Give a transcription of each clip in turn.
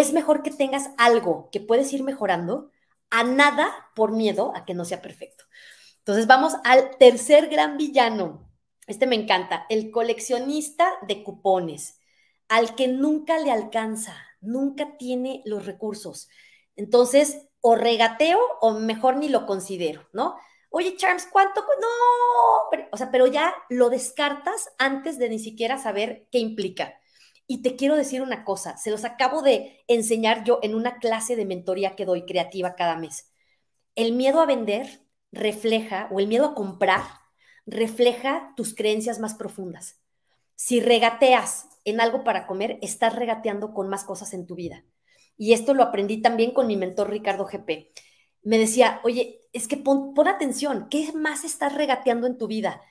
es mejor que tengas algo que puedes ir mejorando a nada por miedo a que no sea perfecto. Entonces vamos al tercer gran villano. Este me encanta, el coleccionista de cupones, al que nunca le alcanza, nunca tiene los recursos. Entonces, o regateo o mejor ni lo considero, ¿no? Oye, Charms, ¿cuánto? No, o sea, pero ya lo descartas antes de ni siquiera saber qué implica. Y te quiero decir una cosa, se los acabo de enseñar yo en una clase de mentoría que doy creativa cada mes. El miedo a vender refleja, o el miedo a comprar, refleja tus creencias más profundas. Si regateas en algo para comer, estás regateando con más cosas en tu vida. Y esto lo aprendí también con mi mentor Ricardo GP. Me decía, oye, es que pon, atención, ¿qué más estás regateando en tu vida?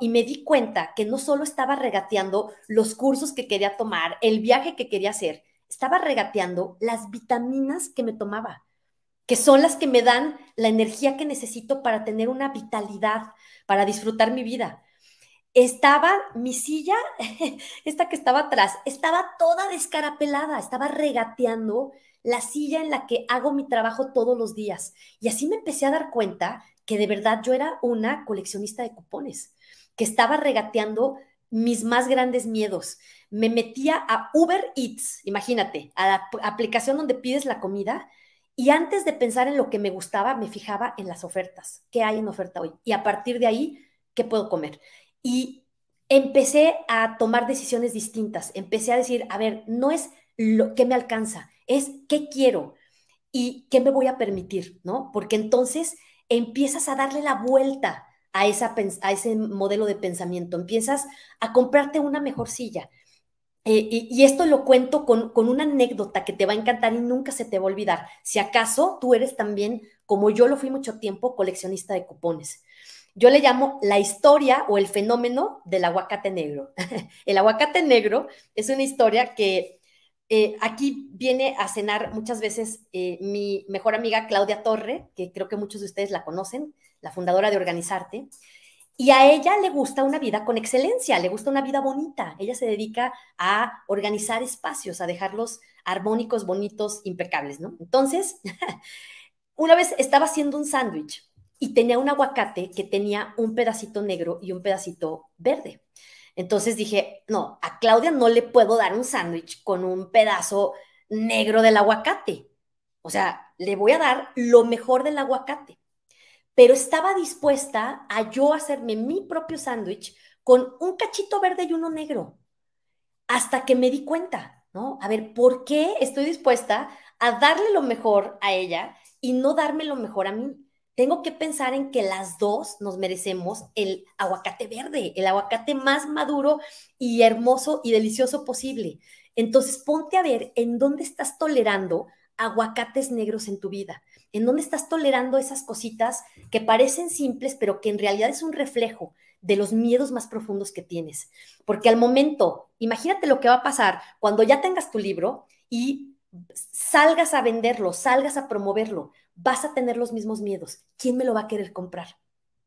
Y me di cuenta que no solo estaba regateando los cursos que quería tomar, el viaje que quería hacer, estaba regateando las vitaminas que me tomaba, que son las que me dan la energía que necesito para tener una vitalidad, para disfrutar mi vida. Estaba mi silla, esta que estaba atrás, estaba toda descarapelada, estaba regateando la silla en la que hago mi trabajo todos los días. Y así me empecé a dar cuenta que de verdad yo era una coleccionista de cupones, que estaba regateando mis más grandes miedos. Me metía a Uber Eats, imagínate, a la aplicación donde pides la comida. Y antes de pensar en lo que me gustaba, me fijaba en las ofertas. ¿Qué hay en oferta hoy? Y a partir de ahí, ¿qué puedo comer? Y empecé a tomar decisiones distintas. Empecé a decir, a ver, no es lo que me alcanza, es qué quiero y qué me voy a permitir, ¿no? Porque entonces empiezas a darle la vuelta a, ese modelo de pensamiento, empiezas a comprarte una mejor silla. Eh, y, esto lo cuento con, con una anécdota que te va a encantar y nunca se te va a olvidar. Si acaso tú eres también, como yo lo fui mucho tiempo, coleccionista de cupones. Yo le llamo la historia o el fenómeno del aguacate negro. el aguacate negro es una historia que eh, aquí viene a cenar muchas veces eh, mi mejor amiga Claudia Torre, que creo que muchos de ustedes la conocen, la fundadora de Organizarte. Y a ella le gusta una vida con excelencia, le gusta una vida bonita. Ella se dedica a organizar espacios, a dejarlos armónicos, bonitos, impecables, ¿no? Entonces, una vez estaba haciendo un sándwich y tenía un aguacate que tenía un pedacito negro y un pedacito verde. Entonces dije, no, a Claudia no le puedo dar un sándwich con un pedazo negro del aguacate. O sea, le voy a dar lo mejor del aguacate. Pero estaba dispuesta a yo hacerme mi propio sándwich con un cachito verde y uno negro. Hasta que me di cuenta, ¿no? A ver, ¿por qué estoy dispuesta a darle lo mejor a ella y no darme lo mejor a mí? tengo que pensar en que las dos nos merecemos el aguacate verde, el aguacate más maduro y hermoso y delicioso posible. Entonces, ponte a ver en dónde estás tolerando aguacates negros en tu vida, en dónde estás tolerando esas cositas que parecen simples, pero que en realidad es un reflejo de los miedos más profundos que tienes. Porque al momento, imagínate lo que va a pasar cuando ya tengas tu libro y salgas a venderlo, salgas a promoverlo, vas a tener los mismos miedos. ¿Quién me lo va a querer comprar?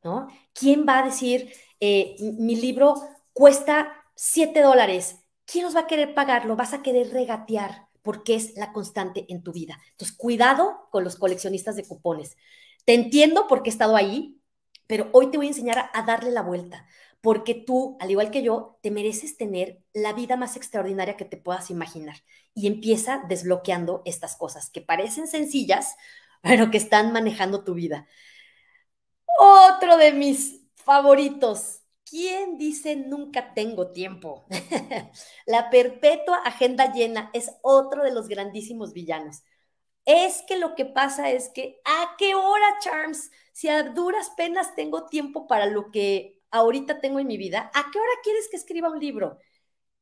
¿No? ¿Quién va a decir, eh, mi libro cuesta 7 dólares? ¿Quién os va a querer pagarlo? vas a querer regatear porque es la constante en tu vida. Entonces, cuidado con los coleccionistas de cupones. Te entiendo porque he estado ahí, pero hoy te voy a enseñar a darle la vuelta, porque tú, al igual que yo, te mereces tener la vida más extraordinaria que te puedas imaginar. Y empieza desbloqueando estas cosas que parecen sencillas, pero que están manejando tu vida. Otro de mis favoritos. ¿Quién dice nunca tengo tiempo? la perpetua agenda llena es otro de los grandísimos villanos. Es que lo que pasa es que, ¿a qué hora, Charms? Si a duras penas tengo tiempo para lo que ahorita tengo en mi vida, ¿a qué hora quieres que escriba un libro?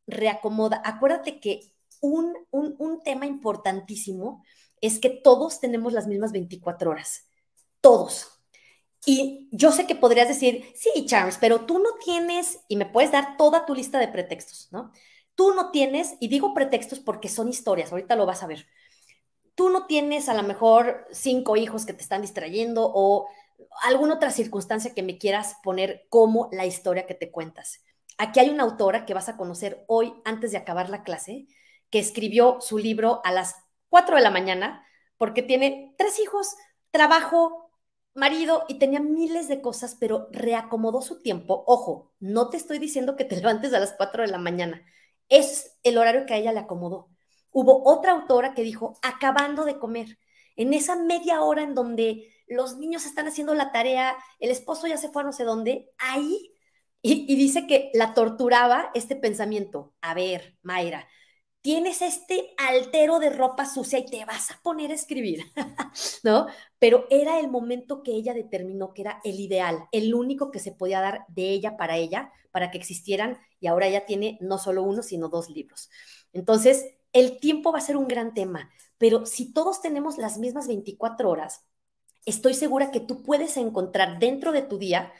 Reacomoda. Acuérdate que un, un tema importantísimo es que todos tenemos las mismas 24 horas. Todos. Y yo sé que podrías decir, sí, Charles, pero tú no tienes, y me puedes dar toda tu lista de pretextos, ¿no? Tú no tienes, y digo pretextos porque son historias, ahorita lo vas a ver. Tú no tienes a lo mejor cinco hijos que te están distrayendo o alguna otra circunstancia que me quieras poner como la historia que te cuentas. Aquí hay una autora que vas a conocer hoy antes de acabar la clase, que escribió su libro a las Cuatro de la mañana porque tiene tres hijos, trabajo, marido y tenía miles de cosas, pero reacomodó su tiempo. Ojo, no te estoy diciendo que te levantes a las cuatro de la mañana. Es el horario que a ella le acomodó. Hubo otra autora que dijo, acabando de comer, en esa media hora en donde los niños están haciendo la tarea, el esposo ya se fue a no sé dónde, ahí, y, y dice que la torturaba este pensamiento. A ver, Mayra, tienes este altero de ropa sucia y te vas a poner a escribir, ¿no? Pero era el momento que ella determinó que era el ideal, el único que se podía dar de ella para ella, para que existieran, y ahora ella tiene no solo uno, sino dos libros. Entonces, el tiempo va a ser un gran tema, pero si todos tenemos las mismas 24 horas, estoy segura que tú puedes encontrar dentro de tu día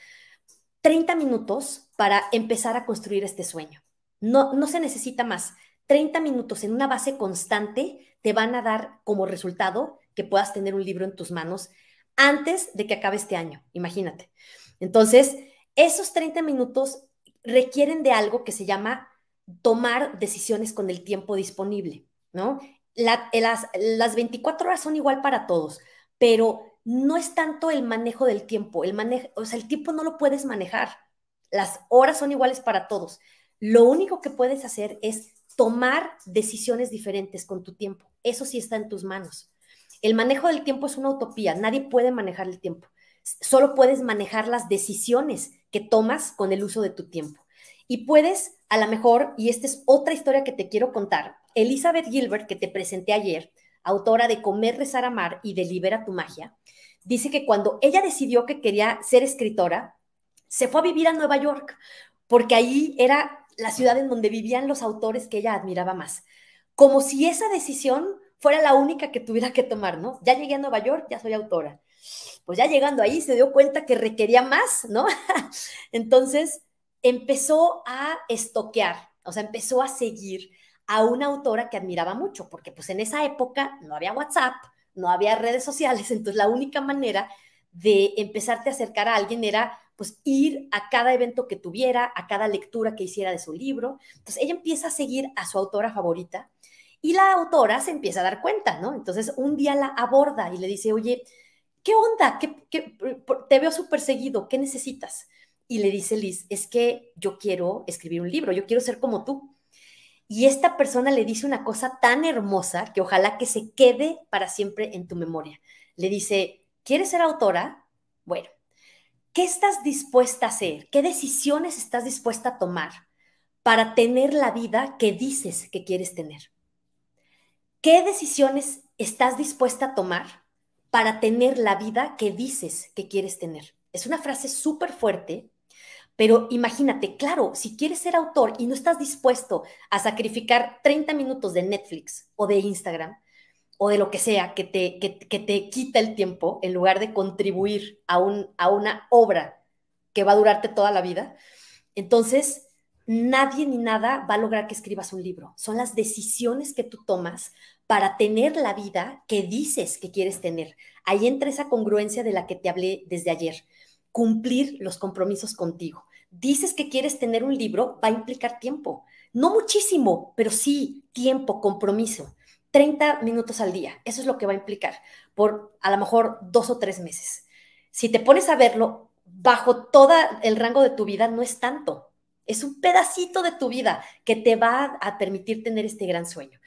30 minutos para empezar a construir este sueño. No, no se necesita más. 30 minutos en una base constante te van a dar como resultado que puedas tener un libro en tus manos antes de que acabe este año, imagínate. Entonces, esos 30 minutos requieren de algo que se llama tomar decisiones con el tiempo disponible, ¿no? las, 24 horas son igual para todos, pero no es tanto el manejo del tiempo, el manejo, o sea, el tiempo no lo puedes manejar, las horas son iguales para todos. Lo único que puedes hacer es tomar decisiones diferentes con tu tiempo. Eso sí está en tus manos. El manejo del tiempo es una utopía. Nadie puede manejar el tiempo. Solo puedes manejar las decisiones que tomas con el uso de tu tiempo. Y puedes, a lo mejor, y esta es otra historia que te quiero contar, Elizabeth Gilbert, que te presenté ayer, autora de Comer, Rezar, Amar y de Libera tu Magia, dice que cuando ella decidió que quería ser escritora, se fue a vivir a Nueva York, porque ahí era la ciudad en donde vivían los autores que ella admiraba más. Como si esa decisión fuera la única que tuviera que tomar, ¿no? Ya llegué a Nueva York, ya soy autora. Pues ya llegando ahí se dio cuenta que requería más, ¿no? Entonces empezó a estoquear, o sea, empezó a seguir a una autora que admiraba mucho, porque pues en esa época no había WhatsApp, no había redes sociales, entonces la única manera de empezarte a acercar a alguien era pues ir a cada evento que tuviera, a cada lectura que hiciera de su libro. Entonces ella empieza a seguir a su autora favorita y la autora se empieza a dar cuenta, ¿no? Entonces un día la aborda y le dice, oye, ¿qué onda? ¿Qué, te veo súper seguido, ¿qué necesitas? Y le dice Liz, es que yo quiero escribir un libro, yo quiero ser como tú. Y esta persona le dice una cosa tan hermosa que ojalá que se quede para siempre en tu memoria. Le dice, ¿quieres ser autora? Bueno, ¿Qué estás dispuesta a hacer? ¿Qué decisiones estás dispuesta a tomar para tener la vida que dices que quieres tener? ¿Qué decisiones estás dispuesta a tomar para tener la vida que dices que quieres tener? Es una frase súper fuerte, pero imagínate, claro, si quieres ser autor y no estás dispuesto a sacrificar 30 minutos de Netflix o de Instagram, o de lo que sea que te, te quita el tiempo en lugar de contribuir a, un, a una obra que va a durarte toda la vida, entonces nadie ni nada va a lograr que escribas un libro. Son las decisiones que tú tomas para tener la vida que dices que quieres tener. Ahí entra esa congruencia de la que te hablé desde ayer. Cumplir los compromisos contigo. Dices que quieres tener un libro, va a implicar tiempo. No muchísimo, pero sí tiempo, compromiso. 30 minutos al día. Eso es lo que va a implicar por a lo mejor dos o tres meses. Si te pones a verlo bajo todo el rango de tu vida, no es tanto. Es un pedacito de tu vida que te va a permitir tener este gran sueño.